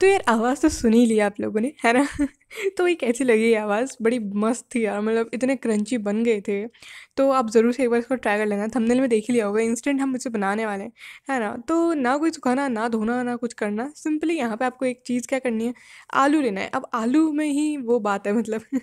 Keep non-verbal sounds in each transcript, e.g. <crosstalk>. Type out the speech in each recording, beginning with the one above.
तो यार आवाज़ तो सुन ही लिया आप लोगों ने है ना <laughs> तो ये कैसी लगी आवाज़ बड़ी मस्त थी यार मतलब इतने क्रंची बन गए थे तो आप ज़रूर से एक बार इसको ट्राई कर लेना थंबनेल में देख ही लिया होगा इंस्टेंट हम इसे बनाने वाले हैं है ना तो ना कोई सुखाना ना धोना ना कुछ करना सिंपली यहाँ पे आपको एक चीज़ क्या करनी है आलू लेना है अब आलू में ही वो बात है मतलब <laughs>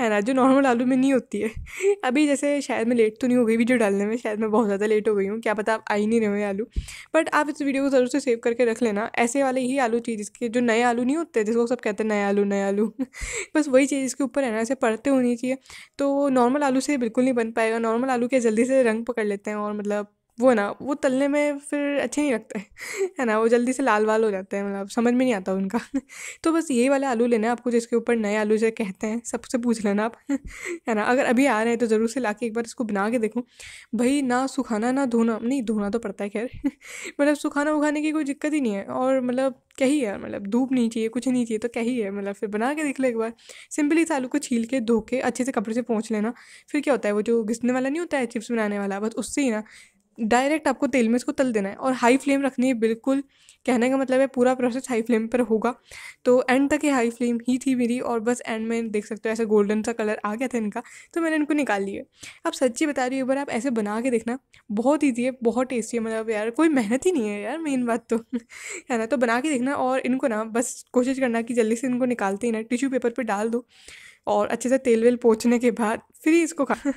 है ना जो नॉर्मल आलू में नहीं होती है <laughs> अभी जैसे शायद मैं लेट तो नहीं हो गई वीडियो डालने में शायद मैं बहुत ज़्यादा लेट हो गई हूँ क्या पता आप आई नहीं रहे आलू बट आप इस वीडियो को ज़रूर से सेव करके रख लेना ऐसे वाले ही आलू चीज़ के जो नए आलू नहीं होते जिसको सब कहते हैं नए आलू नए आलू <laughs> बस वही चीज़ इसके ऊपर है ना ऐसे पड़ते होनी चाहिए तो नॉर्मल आलू से बिल्कुल नहीं बन पाएगा नॉर्मल आलू के जल्दी से रंग पकड़ लेते हैं और मतलब वो ना वो तलने में फिर अच्छे नहीं लगते <laughs> है ना वो जल्दी से लाल वाल हो जाते हैं मतलब समझ में नहीं आता उनका <laughs> तो बस यही वाला आलू लेना है आपको जिसके ऊपर नए आलू जो कहते हैं सबसे पूछ लेना आप <laughs> है ना अगर अभी आ रहे हैं तो ज़रूर से ला एक बार इसको बना के देखो भाई ना सुखाना ना धोना नहीं धोना तो पड़ता है खैर मतलब सुखाना उखाने की कोई दिक्कत ही नहीं है और मतलब क्या ही है मतलब धूप नहीं चाहिए कुछ नहीं चाहिए तो क्या ही है मतलब फिर बना के देख लो एक बार सिंपली इस आलू को छील के धो के अच्छे से कपड़े से पहुँच लेना फिर क्या होता है वो जो घिसने वाला नहीं होता है चिप्स बनाने वाला बस उससे ही ना डायरेक्ट आपको तेल में इसको तल देना है और हाई फ्लेम रखनी है बिल्कुल कहने का मतलब है पूरा प्रोसेस हाई फ्लेम पर होगा तो एंड तक ये हाई फ्लेम ही थी मेरी और बस एंड में देख सकते हो ऐसा गोल्डन सा कलर आ गया था इनका तो मैंने इनको निकाल लिए अब सच्ची बता रही हूँ बार आप ऐसे बना के देखना बहुत ईजी है बहुत टेस्टी है मतलब यार कोई मेहनत ही नहीं है यार मेन बात तो <laughs> है ना तो बना के देखना और इनको ना बस कोशिश करना कि जल्दी से इनको निकालते ही ना टिश्यू पेपर पर डाल दो और अच्छे से तेल वेल पोछने के बाद फिर इसको खा <laughs>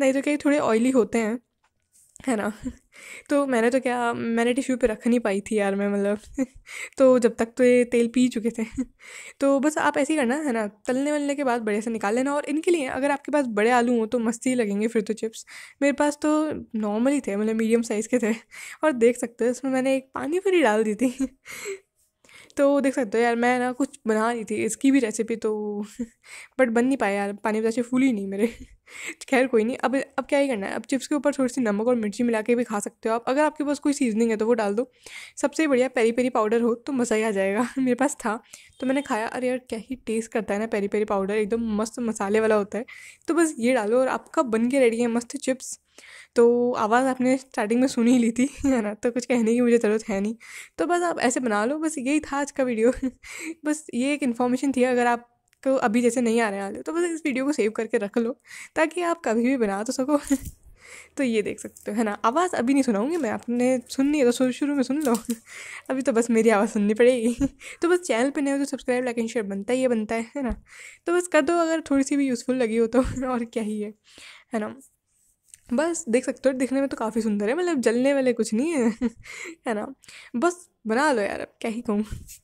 नहीं तो कहीं थोड़े ऑयली होते हैं <laughs> है ना तो मैंने तो क्या मैंने टिश्यू पे रख नहीं पाई थी यार मैं मतलब <laughs> तो जब तक तो ये तेल पी चुके थे <laughs> तो बस आप ऐसे ही करना है ना तलने वलने के बाद बढ़िया से निकाल लेना और इनके लिए अगर आपके पास बड़े आलू हों तो मस्ती ही लगेंगे फिर तो चिप्स मेरे पास तो नॉर्मल ही थे मतलब मीडियम साइज़ के थे और देख सकते हो इसमें मैंने एक पानी पूरी डाल दी थी तो देख सकते हो यार मैं ना कुछ बना रही थी इसकी भी रेसिपी तो बट <laughs> बन नहीं पाया यार पानी बताशे तो फूल ही नहीं मेरे <laughs> खैर कोई नहीं अब अब क्या ही करना है अब चिप्स के ऊपर थोड़ी सी नमक और मिर्ची मिला के भी खा सकते हो आप अगर आपके पास कोई सीजनिंग है तो वो डाल दो सबसे बढ़िया पेरी पेरी पाउडर हो तो मज़ा ही आ जाएगा <laughs> मेरे पास था तो मैंने खाया अरे यार क्या ही टेस्ट करता है ना पेरी पेरी पाउडर एकदम मस्त मसाले वाला होता है तो बस ये डालो और आपका बन के रेडी है मस्त चिप्स तो आवाज़ आपने स्टार्टिंग में सुनी ली थी है ना तो कुछ कहने की मुझे ज़रूरत है नहीं तो बस आप ऐसे बना लो बस यही था आज का वीडियो <laughs> बस ये एक इन्फॉर्मेशन थी अगर आप तो अभी जैसे नहीं आने वाले तो बस इस वीडियो को सेव करके रख लो ताकि आप कभी भी बना तो सको <laughs> तो ये देख सकते हो है ना आवाज़ अभी नहीं सुनाऊंगी मैं आपने सुननी है तो शुरू में सुन लो <laughs> अभी तो बस मेरी आवाज़ सुननी पड़ेगी तो बस चैनल पे नए हो तो सब्सक्राइब लाइक एंड शेयर बनता ही है बनता है है ना तो बस कर दो अगर थोड़ी सी भी यूज़फुल लगी हो तो और क्या ही है है ना बस देख सकते हो दिखने में तो काफ़ी सुंदर है मतलब जलने वाले कुछ नहीं है <laughs> है ना बस बना लो यार अब क्या ही कहूँ